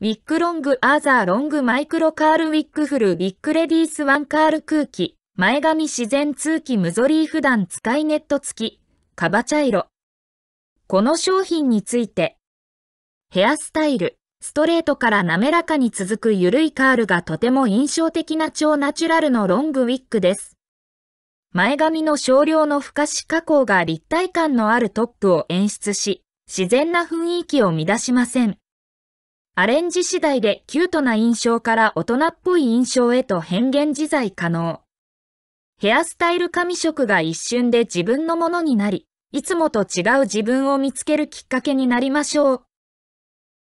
ウィックロングアーザーロングマイクロカールウィックフルビッグレディースワンカール空気前髪自然通気無ゾリー普段使いネット付きカバ茶色この商品についてヘアスタイルストレートから滑らかに続く緩いカールがとても印象的な超ナチュラルのロングウィッグです。前髪の少量の不可視加工が立体感のあるトップを演出し、自然な雰囲気を乱しません。アレンジ次第でキュートな印象から大人っぽい印象へと変幻自在可能。ヘアスタイル紙色が一瞬で自分のものになり、いつもと違う自分を見つけるきっかけになりましょう。